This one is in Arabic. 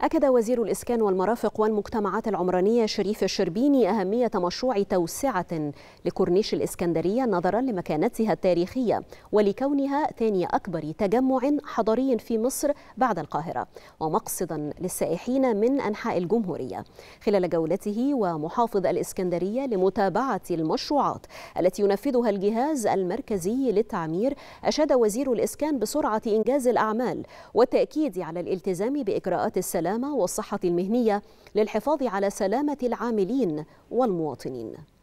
أكد وزير الإسكان والمرافق والمجتمعات العمرانية شريف الشربيني أهمية مشروع توسعة لكورنيش الإسكندرية نظرا لمكانتها التاريخية ولكونها ثاني أكبر تجمع حضري في مصر بعد القاهرة ومقصدا للسائحين من أنحاء الجمهورية خلال جولته ومحافظ الإسكندرية لمتابعة المشروعات التي ينفذها الجهاز المركزي للتعمير أشاد وزير الإسكان بسرعة إنجاز الأعمال والتأكيد على الالتزام بإجراءات السلام السلامه والصحة المهنية للحفاظ على سلامة العاملين والمواطنين